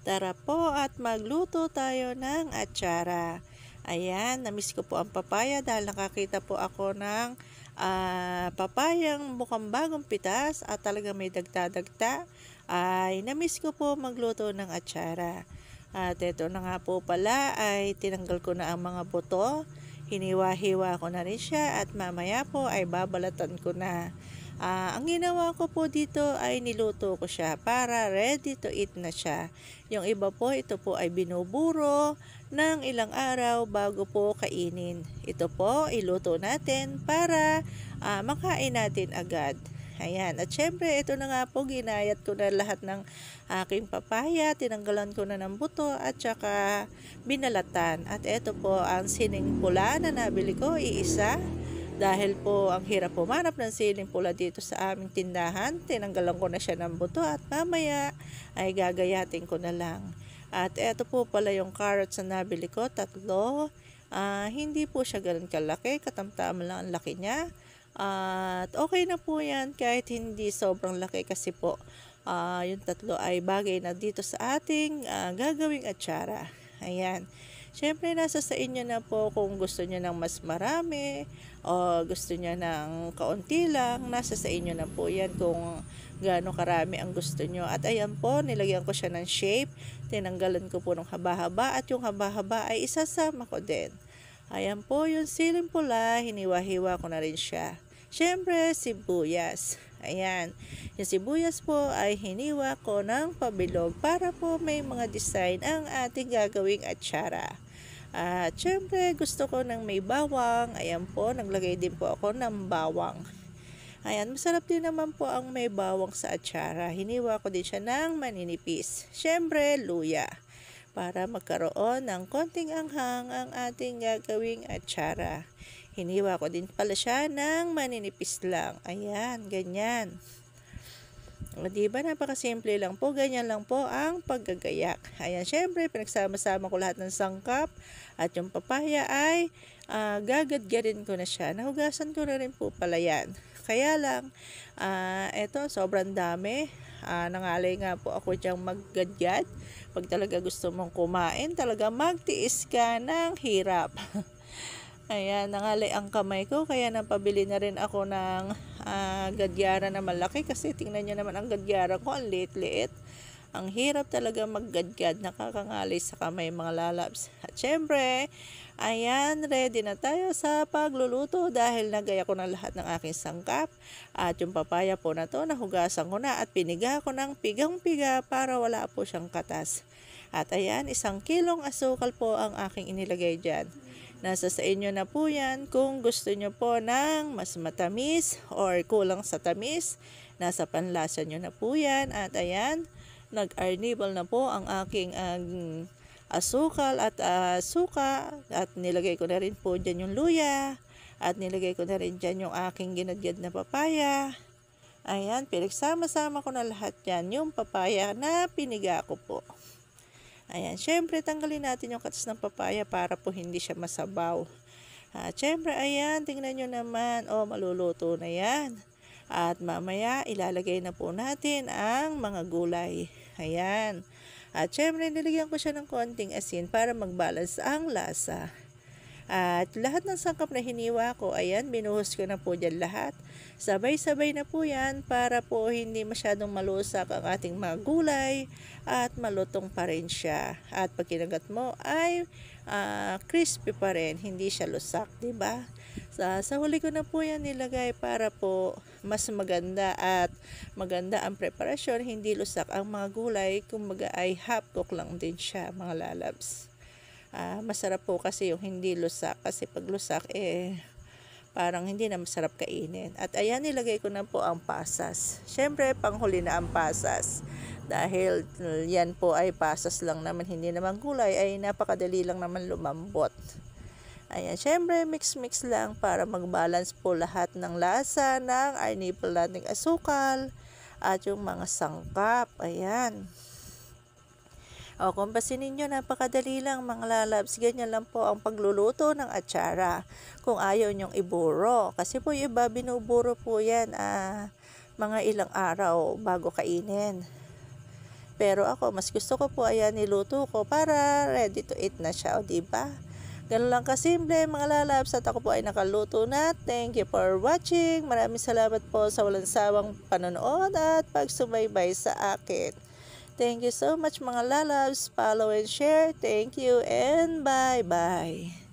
Tara po at magluto tayo ng atsara. Ayan, namiss ko po ang papaya dahil nakakita po ako ng uh, papayang mukhang bagong pitas at talaga may dagta-dagta. Ay, namiss ko po magluto ng atsara. At ito na nga po pala ay tinanggal ko na ang mga buto. Hiniwa-hiwa ko na rin siya at mamaya po ay babalatan ko na. Uh, ang ginawa ko po dito ay niluto ko siya para ready to eat na siya. Yung iba po, ito po ay binuburo ng ilang araw bago po kainin. Ito po, iluto natin para uh, makain natin agad. Ayan. At syempre, ito na nga po, ginayat ko na lahat ng aking papaya, tinanggalan ko na ng buto, at saka binalatan. At ito po, ang sining pula na nabili ko, iisa. Dahil po ang hirap pumanap ng siling pula dito sa aming tindahan, tinanggalan ko na siya ng buto at mamaya ay gagayatin ko na lang. At eto po pala yung carrots na nabili ko, tatlo. Uh, hindi po siya ganun kalaki, katamtama lang ang laki niya. Uh, at okay na po yan kahit hindi sobrang laki kasi po uh, yung tatlo ay bagay na dito sa ating uh, gagawing atsara. Ayan. Siyempre, nasa sa inyo na po kung gusto nyo ng mas marami o gusto nyo ng kaunti lang. Nasa sa inyo na po yan kung gaano karami ang gusto nyo. At ayan po, nilagyan ko siya ng shape. Tinanggalan ko po ng haba-haba at yung haba-haba ay isasama ko din. Ayan po, yung siling pula, hiniwa-hiwa ko na rin siya. Siyempre, sibuyas. Ayan. Yung sibuyas po ay hiniwa ko ng pabilog para po may mga design ang ating gagawing atsara. At syempre, gusto ko ng may bawang. Ayan po, naglagay din po ako ng bawang. Ayan, masarap din naman po ang may bawang sa atsara. Hiniwa ko din siya ng maninipis. Syempre, luya. Para magkaroon ng konting anghang ang ating gagawing atsara. Hiniwa ko din pala siya ng maninipis lang. Ayan, ganyan. O, diba? Napakasimple lang po. Ganyan lang po ang paggagayak. Ayan, syempre, pinagsama-sama ko lahat ng sangkap at yung papaya ay uh, gagadgarin ko na siya. Nahugasan ko na rin po pala yan. Kaya lang, uh, eto, sobrang dami. Uh, nangalay nga po ako diyang maggadgad. Pag talaga gusto mong kumain, talaga magtiis ka ng hirap. Ayan, nangali ang kamay ko kaya napabili na rin ako ng uh, gadyara na malaki kasi tingnan nyo naman ang gadyara ko, ang liit-liit. Ang hirap talaga maggadgad. nakakangali sa kamay mga lalabs. At syempre, ayan, ready na tayo sa pagluluto dahil nagaya ko na lahat ng aking sangkap. At yung papaya po na to, nahugasan ko na at piniga ko ng pigang-piga para wala po siyang katas. At ayan, isang kilong asukal po ang aking inilagay dyan. Nasa sa inyo na po yan kung gusto nyo po ng mas matamis or kulang sa tamis. Nasa panlasa nyo na po yan. At ayan, nag-arnibal na po ang aking ang asukal at uh, suka. At nilagay ko na rin po dyan yung luya. At nilagay ko na rin dyan yung aking ginadyad na papaya. Ayan, pinagsama-sama ko na lahat yan yung papaya na piniga ko po. Ayan, syempre tanggalin natin yung katas ng papaya para po hindi siya masabaw. At syempre, ayan, tingnan nyo naman, oh, maluluto na yan. At mamaya, ilalagay na po natin ang mga gulay. Ayan. At syempre, nilagyan ko siya ng konting asin para mag-balance ang lasa. At lahat ng sangkap na hiniwa ko, ayan, binuhos ko na po dyan lahat. Sabay-sabay na po yan para po hindi masyadong malusak ang ating mga gulay at malutong pa rin siya. At pag kinagat mo ay uh, crispy pa rin, hindi siya lusak, ba? Diba? Sa, sa huli ko na po yan nilagay para po mas maganda at maganda ang preparasyon, hindi lusak ang mga gulay, kumbaga ay half cook lang din siya mga lalabs. Ah, masarap po kasi yung hindi lusak kasi pag lusak eh parang hindi na masarap kainin at ayan nilagay ko na po ang pasas syempre panghuli na ang pasas dahil yan po ay pasas lang naman hindi naman gulay ay napakadali lang naman lumambot ayan syempre mix mix lang para mag-balance po lahat ng lasa ng arnipal nating asukal at yung mga sangkap ayan o kung basin ninyo, napakadali lang mga lalabs. Ganyan lang po ang pagluluto ng atsara. Kung ayaw nyong iburo. Kasi po yung iba, binuburo po yan ah, mga ilang araw bago kainin. Pero ako, mas gusto ko po, ayan, niluto ko para ready to eat na siya. O, diba? Ganun lang kasimple mga lalabs at ako po ay nakaluto na. Thank you for watching. Maraming salamat po sa walang sawang panonood at pagsubaybay sa akin. Thank you so much mga lalabs. Follow and share. Thank you and bye-bye.